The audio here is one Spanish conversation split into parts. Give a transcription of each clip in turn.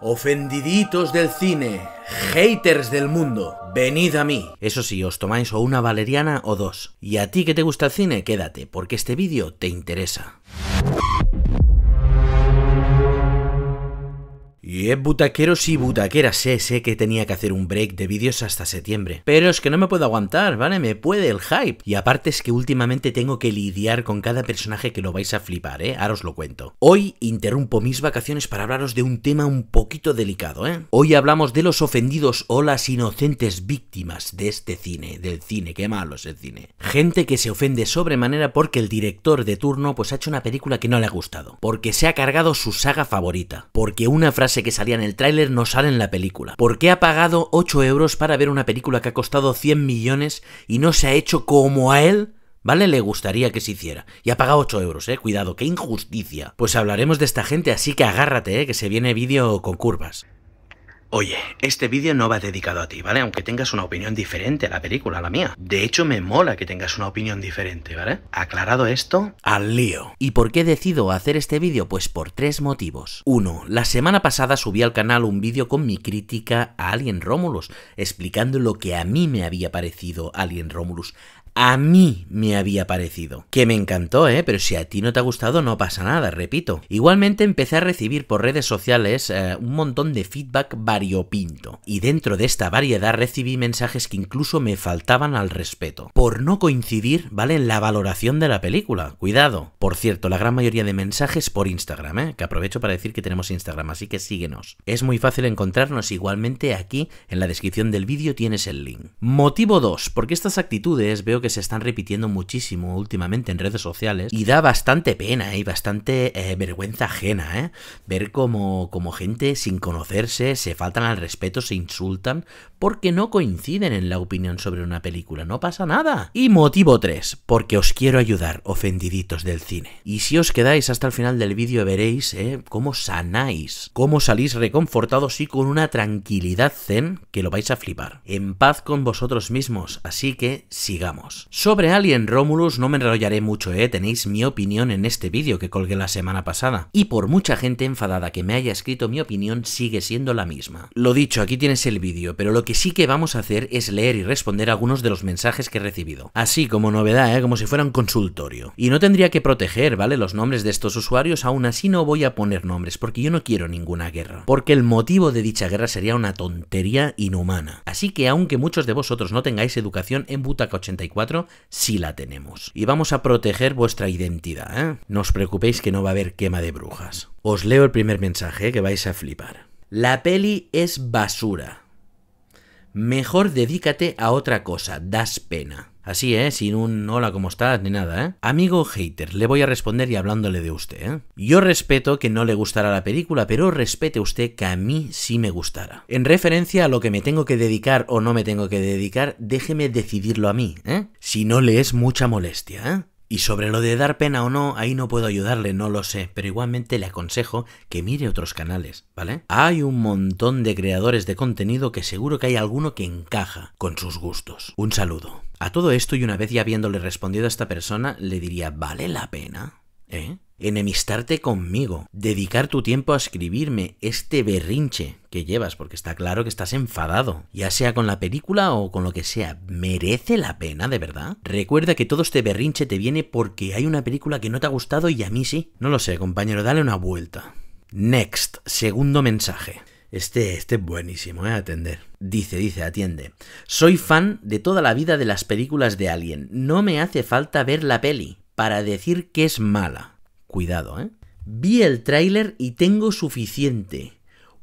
Ofendiditos del cine, haters del mundo, venid a mí. Eso sí, os tomáis o una valeriana o dos. Y a ti que te gusta el cine, quédate, porque este vídeo te interesa. Y es butaqueros y butaqueras, sé, sé que tenía que hacer un break de vídeos hasta septiembre. Pero es que no me puedo aguantar, ¿vale? Me puede el hype. Y aparte es que últimamente tengo que lidiar con cada personaje que lo vais a flipar, ¿eh? Ahora os lo cuento. Hoy interrumpo mis vacaciones para hablaros de un tema un poquito delicado, ¿eh? Hoy hablamos de los ofendidos o las inocentes víctimas de este cine, del cine, qué malo es el cine. Gente que se ofende sobremanera porque el director de turno pues ha hecho una película que no le ha gustado. Porque se ha cargado su saga favorita. Porque una frase que salía en el tráiler no sale en la película. ¿Por qué ha pagado 8 euros para ver una película que ha costado 100 millones y no se ha hecho como a él? ¿Vale? Le gustaría que se hiciera. Y ha pagado 8 euros, eh. Cuidado, qué injusticia. Pues hablaremos de esta gente, así que agárrate, eh, que se viene vídeo con curvas. Oye, este vídeo no va dedicado a ti, ¿vale? Aunque tengas una opinión diferente a la película, a la mía. De hecho, me mola que tengas una opinión diferente, ¿vale? Aclarado esto, al lío. ¿Y por qué decido hacer este vídeo? Pues por tres motivos. Uno, la semana pasada subí al canal un vídeo con mi crítica a Alien Romulus, explicando lo que a mí me había parecido Alien Romulus a mí me había parecido. Que me encantó, ¿eh? Pero si a ti no te ha gustado, no pasa nada, repito. Igualmente empecé a recibir por redes sociales eh, un montón de feedback variopinto. Y dentro de esta variedad recibí mensajes que incluso me faltaban al respeto. Por no coincidir, ¿vale? En la valoración de la película. Cuidado. Por cierto, la gran mayoría de mensajes por Instagram, ¿eh? Que aprovecho para decir que tenemos Instagram, así que síguenos. Es muy fácil encontrarnos igualmente aquí, en la descripción del vídeo tienes el link. Motivo 2. Porque estas actitudes veo que se están repitiendo muchísimo últimamente en redes sociales y da bastante pena y bastante eh, vergüenza ajena, ¿eh? Ver como, como gente sin conocerse se faltan al respeto, se insultan porque no coinciden en la opinión sobre una película, no pasa nada. Y motivo 3, porque os quiero ayudar, ofendiditos del cine. Y si os quedáis hasta el final del vídeo veréis ¿eh? cómo sanáis, cómo salís reconfortados y con una tranquilidad zen que lo vais a flipar. En paz con vosotros mismos, así que sigamos. Sobre Alien Romulus no me enrollaré mucho, ¿eh? tenéis mi opinión en este vídeo que colgué la semana pasada. Y por mucha gente enfadada que me haya escrito mi opinión sigue siendo la misma. Lo dicho, aquí tienes el vídeo, pero lo que sí que vamos a hacer es leer y responder algunos de los mensajes que he recibido. Así como novedad, ¿eh? como si fuera un consultorio. Y no tendría que proteger, ¿vale? Los nombres de estos usuarios, aún así no voy a poner nombres porque yo no quiero ninguna guerra. Porque el motivo de dicha guerra sería una tontería inhumana. Así que aunque muchos de vosotros no tengáis educación en Butaca 84, si la tenemos. Y vamos a proteger vuestra identidad, ¿eh? No os preocupéis que no va a haber quema de brujas. Os leo el primer mensaje que vais a flipar. La peli es basura. Mejor dedícate a otra cosa, das pena. Así, ¿eh? Sin un hola, ¿cómo estás? Ni nada, ¿eh? Amigo hater, le voy a responder y hablándole de usted, ¿eh? Yo respeto que no le gustara la película, pero respete usted que a mí sí me gustara. En referencia a lo que me tengo que dedicar o no me tengo que dedicar, déjeme decidirlo a mí, ¿eh? Si no le es mucha molestia, ¿eh? Y sobre lo de dar pena o no, ahí no puedo ayudarle, no lo sé, pero igualmente le aconsejo que mire otros canales, ¿vale? Hay un montón de creadores de contenido que seguro que hay alguno que encaja con sus gustos. Un saludo. A todo esto, y una vez ya habiéndole respondido a esta persona, le diría, ¿vale la pena? ¿Eh? Enemistarte conmigo, dedicar tu tiempo a escribirme este berrinche que llevas, porque está claro que estás enfadado, ya sea con la película o con lo que sea, merece la pena, de verdad. Recuerda que todo este berrinche te viene porque hay una película que no te ha gustado y a mí sí. No lo sé, compañero, dale una vuelta. Next, segundo mensaje. Este, este buenísimo, ¿eh? Atender. Dice, dice, atiende. Soy fan de toda la vida de las películas de Alien. No me hace falta ver la peli para decir que es mala. Cuidado, ¿eh? Vi el tráiler y tengo suficiente.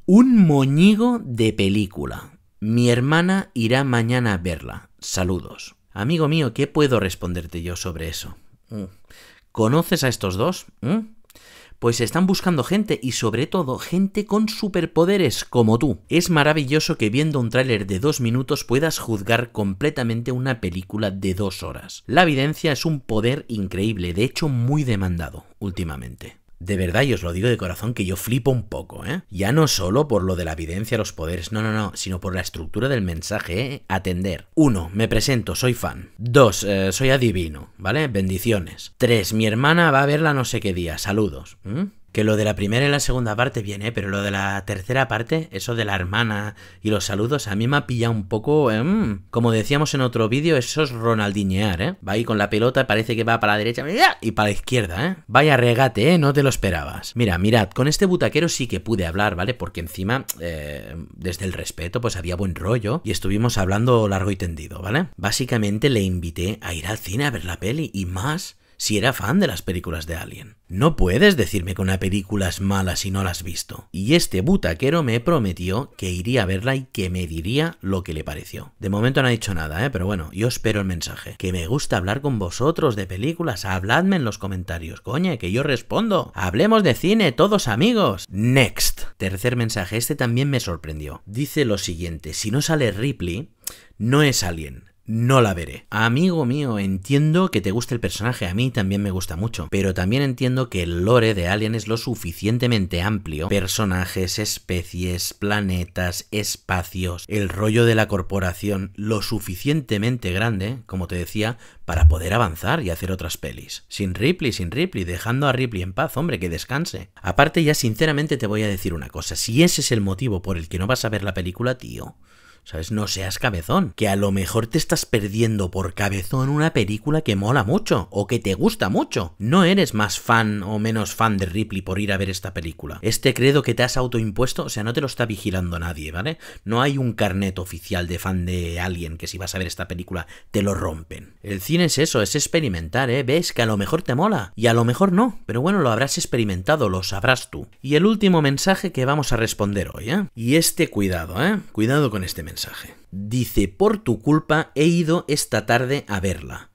Un moñigo de película. Mi hermana irá mañana a verla. Saludos. Amigo mío, ¿qué puedo responderte yo sobre eso? Mm. ¿Conoces a estos dos? Mm. Pues están buscando gente y sobre todo gente con superpoderes como tú. Es maravilloso que viendo un tráiler de dos minutos puedas juzgar completamente una película de dos horas. La evidencia es un poder increíble, de hecho muy demandado últimamente de verdad, y os lo digo de corazón, que yo flipo un poco, ¿eh? Ya no solo por lo de la evidencia, los poderes, no, no, no, sino por la estructura del mensaje, ¿eh? Atender. Uno, Me presento, soy fan. Dos, eh, soy adivino, ¿vale? Bendiciones. Tres, Mi hermana va a verla no sé qué día, saludos. Que lo de la primera y la segunda parte viene, ¿eh? pero lo de la tercera parte, eso de la hermana y los saludos, a mí me ha pillado un poco. Em, como decíamos en otro vídeo, eso es Ronaldinear, ¿eh? Va ahí con la pelota, parece que va para la derecha y para la izquierda, ¿eh? Vaya regate, ¿eh? No te lo esperabas. Mira, mirad, con este butaquero sí que pude hablar, ¿vale? Porque encima, eh, desde el respeto, pues había buen rollo y estuvimos hablando largo y tendido, ¿vale? Básicamente le invité a ir al cine a ver la peli y más si era fan de las películas de Alien. No puedes decirme que una película es mala si no la has visto. Y este butaquero me prometió que iría a verla y que me diría lo que le pareció. De momento no ha dicho nada, ¿eh? pero bueno, yo espero el mensaje. Que me gusta hablar con vosotros de películas, habladme en los comentarios, coña, que yo respondo. Hablemos de cine, todos amigos. Next. Tercer mensaje, este también me sorprendió. Dice lo siguiente, si no sale Ripley, no es Alien no la veré. Amigo mío, entiendo que te guste el personaje, a mí también me gusta mucho, pero también entiendo que el lore de Alien es lo suficientemente amplio. Personajes, especies, planetas, espacios, el rollo de la corporación, lo suficientemente grande, como te decía, para poder avanzar y hacer otras pelis. Sin Ripley, sin Ripley, dejando a Ripley en paz, hombre, que descanse. Aparte, ya sinceramente te voy a decir una cosa, si ese es el motivo por el que no vas a ver la película, tío, ¿sabes? No seas cabezón. Que a lo mejor te estás perdiendo por cabezón una película que mola mucho o que te gusta mucho. No eres más fan o menos fan de Ripley por ir a ver esta película. Este credo que te has autoimpuesto, o sea, no te lo está vigilando nadie, ¿vale? No hay un carnet oficial de fan de alguien que si vas a ver esta película te lo rompen. El cine es eso, es experimentar, ¿eh? Ves que a lo mejor te mola y a lo mejor no, pero bueno, lo habrás experimentado, lo sabrás tú. Y el último mensaje que vamos a responder hoy, ¿eh? Y este cuidado, ¿eh? Cuidado con este mensaje. Dice, por tu culpa he ido esta tarde a verla.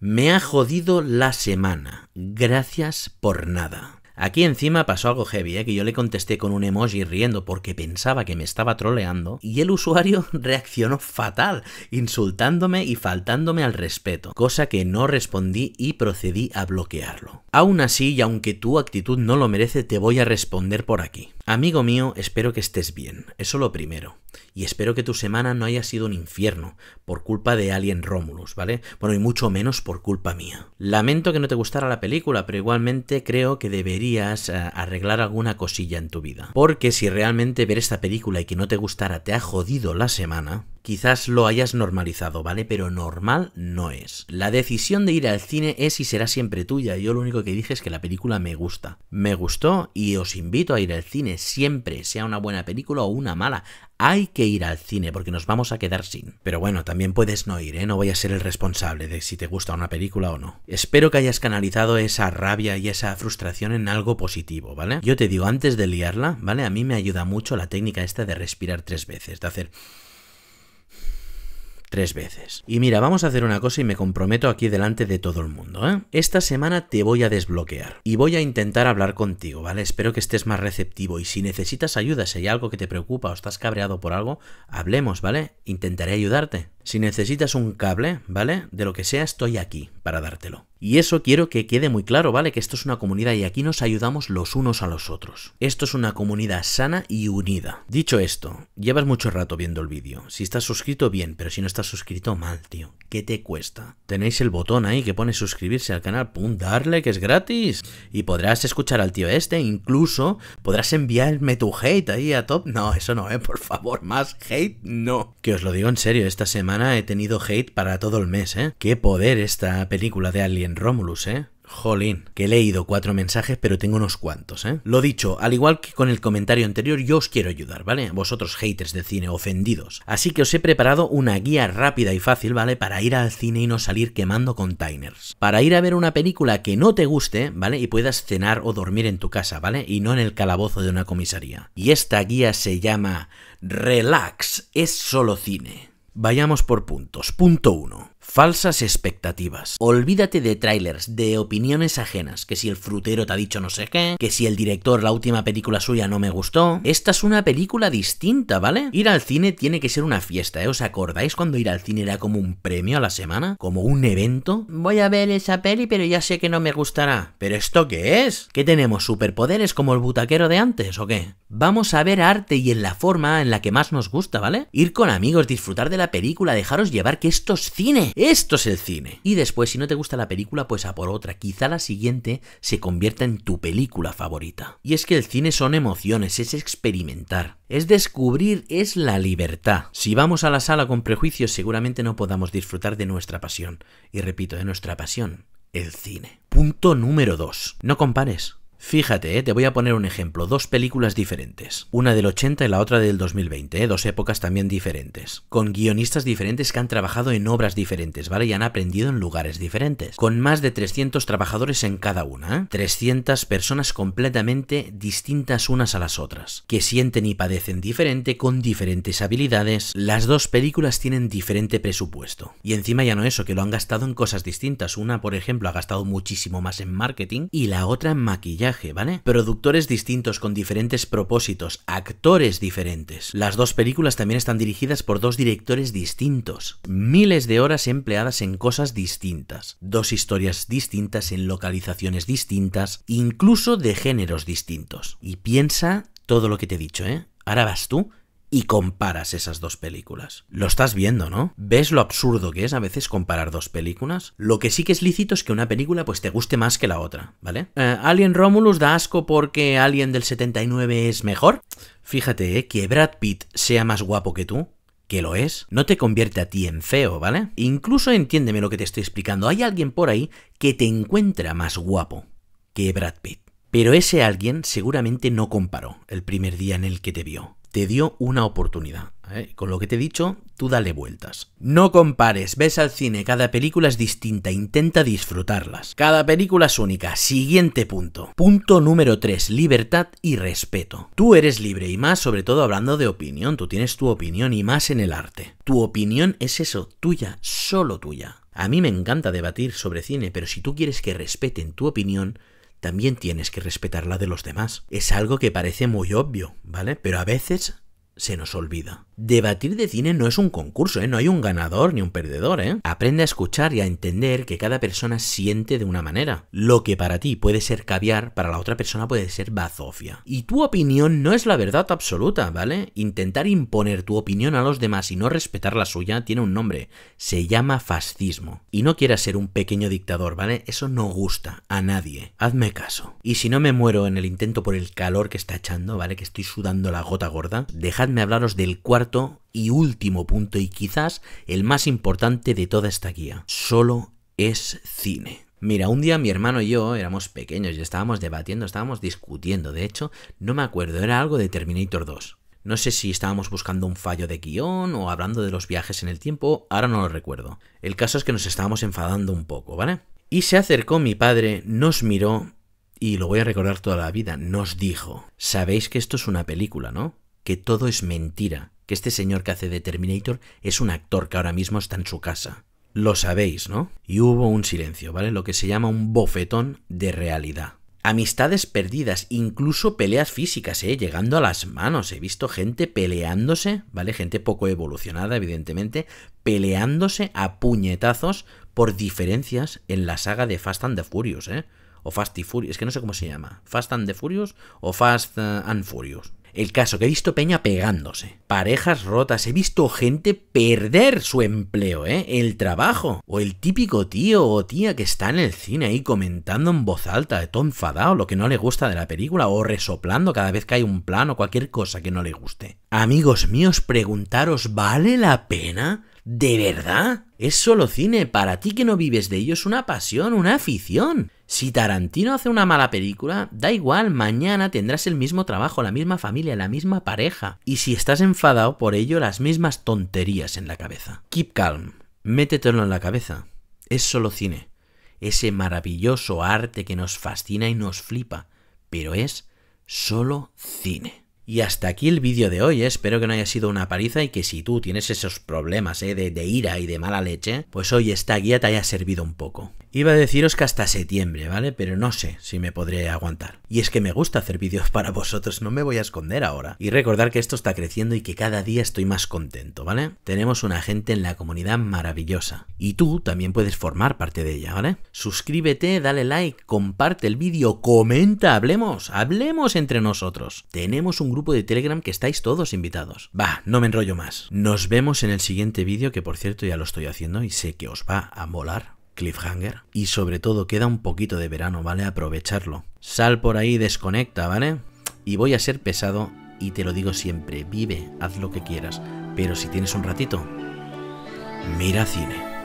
Me ha jodido la semana. Gracias por nada. Aquí encima pasó algo heavy, ¿eh? que yo le contesté con un emoji riendo porque pensaba que me estaba troleando y el usuario reaccionó fatal, insultándome y faltándome al respeto, cosa que no respondí y procedí a bloquearlo. Aún así, y aunque tu actitud no lo merece, te voy a responder por aquí. Amigo mío, espero que estés bien, eso lo primero. Y espero que tu semana no haya sido un infierno por culpa de Alien Romulus, ¿vale? Bueno, y mucho menos por culpa mía. Lamento que no te gustara la película, pero igualmente creo que deberías eh, arreglar alguna cosilla en tu vida. Porque si realmente ver esta película y que no te gustara te ha jodido la semana, quizás lo hayas normalizado, ¿vale? Pero normal no es. La decisión de ir al cine es y será siempre tuya. Yo lo único que dije es que la película me gusta. Me gustó y os invito a ir al cine siempre, sea una buena película o una mala. Hay que ir al cine porque nos vamos a quedar sin. Pero bueno, también puedes no ir, ¿eh? No voy a ser el responsable de si te gusta una película o no. Espero que hayas canalizado esa rabia y esa frustración en algo positivo, ¿vale? Yo te digo, antes de liarla, ¿vale? A mí me ayuda mucho la técnica esta de respirar tres veces, de hacer tres veces. Y mira, vamos a hacer una cosa y me comprometo aquí delante de todo el mundo, ¿eh? Esta semana te voy a desbloquear y voy a intentar hablar contigo, ¿vale? Espero que estés más receptivo y si necesitas ayuda, si hay algo que te preocupa o estás cabreado por algo, hablemos, ¿vale? Intentaré ayudarte. Si necesitas un cable, ¿vale? De lo que sea, estoy aquí para dártelo. Y eso quiero que quede muy claro, ¿vale? Que esto es una comunidad y aquí nos ayudamos los unos a los otros. Esto es una comunidad sana y unida. Dicho esto, llevas mucho rato viendo el vídeo. Si estás suscrito, bien, pero si no estás suscrito, mal, tío. ¿Qué te cuesta? Tenéis el botón ahí que pone suscribirse al canal, pum, darle, que es gratis. Y podrás escuchar al tío este, incluso podrás enviarme tu hate ahí a top. No, eso no, ¿eh? Por favor, más hate, no. Que os lo digo en serio, esta semana he tenido hate para todo el mes, ¿eh? Qué poder esta película de Alien Romulus, ¿eh? Jolín, que he leído cuatro mensajes, pero tengo unos cuantos, ¿eh? Lo dicho, al igual que con el comentario anterior, yo os quiero ayudar, ¿vale? Vosotros haters de cine, ofendidos. Así que os he preparado una guía rápida y fácil, ¿vale? Para ir al cine y no salir quemando containers. Para ir a ver una película que no te guste, ¿vale? Y puedas cenar o dormir en tu casa, ¿vale? Y no en el calabozo de una comisaría. Y esta guía se llama Relax, es solo cine. Vayamos por puntos. Punto 1. Falsas expectativas. Olvídate de trailers, de opiniones ajenas, que si el frutero te ha dicho no sé qué, que si el director la última película suya no me gustó. Esta es una película distinta, ¿vale? Ir al cine tiene que ser una fiesta, ¿eh? ¿Os acordáis cuando ir al cine era como un premio a la semana? ¿Como un evento? Voy a ver esa peli, pero ya sé que no me gustará. ¿Pero esto qué es? ¿Qué tenemos? ¿Superpoderes como el butaquero de antes o qué? Vamos a ver arte y en la forma en la que más nos gusta, ¿vale? Ir con amigos, disfrutar de la película, dejaros llevar que esto es cine. Esto es el cine. Y después, si no te gusta la película, pues a por otra. Quizá la siguiente se convierta en tu película favorita. Y es que el cine son emociones, es experimentar. Es descubrir, es la libertad. Si vamos a la sala con prejuicios, seguramente no podamos disfrutar de nuestra pasión. Y repito, de nuestra pasión, el cine. Punto número 2. No compares. Fíjate, eh, te voy a poner un ejemplo, dos películas diferentes, una del 80 y la otra del 2020, eh, dos épocas también diferentes, con guionistas diferentes que han trabajado en obras diferentes, ¿vale? Y han aprendido en lugares diferentes, con más de 300 trabajadores en cada una, 300 ¿eh? personas completamente distintas unas a las otras, que sienten y padecen diferente, con diferentes habilidades, las dos películas tienen diferente presupuesto. Y encima ya no eso, que lo han gastado en cosas distintas, una por ejemplo ha gastado muchísimo más en marketing y la otra en maquillaje ¿vale? Productores distintos con diferentes propósitos, actores diferentes. Las dos películas también están dirigidas por dos directores distintos. Miles de horas empleadas en cosas distintas. Dos historias distintas en localizaciones distintas, incluso de géneros distintos. Y piensa todo lo que te he dicho, ¿eh? Ahora vas tú y comparas esas dos películas. Lo estás viendo, ¿no? ¿Ves lo absurdo que es a veces comparar dos películas? Lo que sí que es lícito es que una película pues te guste más que la otra, ¿vale? Eh, Alien Romulus da asco porque Alien del 79 es mejor. Fíjate, eh, que Brad Pitt sea más guapo que tú, que lo es, no te convierte a ti en feo, ¿vale? Incluso entiéndeme lo que te estoy explicando. Hay alguien por ahí que te encuentra más guapo que Brad Pitt. Pero ese alguien seguramente no comparó el primer día en el que te vio te dio una oportunidad. ¿eh? Con lo que te he dicho, tú dale vueltas. No compares, ves al cine, cada película es distinta, intenta disfrutarlas. Cada película es única. Siguiente punto. Punto número 3, libertad y respeto. Tú eres libre y más, sobre todo hablando de opinión, tú tienes tu opinión y más en el arte. Tu opinión es eso, tuya, solo tuya. A mí me encanta debatir sobre cine, pero si tú quieres que respeten tu opinión, también tienes que respetar la de los demás. Es algo que parece muy obvio, ¿vale? Pero a veces se nos olvida. Debatir de cine no es un concurso, ¿eh? no hay un ganador ni un perdedor. ¿eh? Aprende a escuchar y a entender que cada persona siente de una manera. Lo que para ti puede ser caviar, para la otra persona puede ser bazofia. Y tu opinión no es la verdad absoluta, ¿vale? Intentar imponer tu opinión a los demás y no respetar la suya tiene un nombre. Se llama fascismo. Y no quieras ser un pequeño dictador, ¿vale? Eso no gusta a nadie. Hazme caso. Y si no me muero en el intento por el calor que está echando, ¿vale? Que estoy sudando la gota gorda, dejadme hablaros del cuarto y último punto y quizás el más importante de toda esta guía. Solo es cine. Mira, un día mi hermano y yo éramos pequeños y estábamos debatiendo, estábamos discutiendo, de hecho, no me acuerdo, era algo de Terminator 2. No sé si estábamos buscando un fallo de guión o hablando de los viajes en el tiempo, ahora no lo recuerdo. El caso es que nos estábamos enfadando un poco, ¿vale? Y se acercó mi padre, nos miró y lo voy a recordar toda la vida, nos dijo, sabéis que esto es una película, ¿no? Que todo es mentira, que este señor que hace de Terminator es un actor que ahora mismo está en su casa. Lo sabéis, ¿no? Y hubo un silencio, ¿vale? Lo que se llama un bofetón de realidad. Amistades perdidas, incluso peleas físicas, ¿eh? llegando a las manos. He visto gente peleándose, ¿vale? Gente poco evolucionada, evidentemente, peleándose a puñetazos por diferencias en la saga de Fast and the Furious, ¿eh? O Fast y Furious, es que no sé cómo se llama. Fast and the Furious o Fast eh, and Furious. El caso que he visto Peña pegándose, parejas rotas, he visto gente perder su empleo, ¿eh? el trabajo, o el típico tío o tía que está en el cine ahí comentando en voz alta, de todo enfadado, lo que no le gusta de la película, o resoplando cada vez que hay un plan o cualquier cosa que no le guste. Amigos míos, preguntaros, ¿vale la pena? ¿De verdad? Es solo cine, para ti que no vives de ello es una pasión, una afición. Si Tarantino hace una mala película, da igual, mañana tendrás el mismo trabajo, la misma familia, la misma pareja. Y si estás enfadado por ello, las mismas tonterías en la cabeza. Keep calm, métetelo en la cabeza. Es solo cine. Ese maravilloso arte que nos fascina y nos flipa. Pero es solo cine. Y hasta aquí el vídeo de hoy, ¿eh? espero que no haya sido una pariza y que si tú tienes esos problemas ¿eh? de, ira y de mala leche, pues hoy esta guía te haya servido un poco. Iba a deciros que hasta septiembre, ¿vale? Pero no sé si me podré aguantar. Y es que me gusta hacer vídeos para vosotros, no me voy a esconder ahora. Y recordar que esto está creciendo y que cada día estoy más contento, ¿vale? Tenemos una gente en la comunidad maravillosa. Y tú también puedes formar parte de ella, ¿vale? Suscríbete, dale like, comparte el vídeo, comenta, hablemos, hablemos entre nosotros. Tenemos un grupo de Telegram que estáis todos invitados. Va, no me enrollo más. Nos vemos en el siguiente vídeo, que por cierto ya lo estoy haciendo y sé que os va a molar cliffhanger. Y sobre todo queda un poquito de verano, ¿vale? Aprovecharlo. Sal por ahí, desconecta, ¿vale? Y voy a ser pesado y te lo digo siempre, vive, haz lo que quieras. Pero si tienes un ratito, mira cine.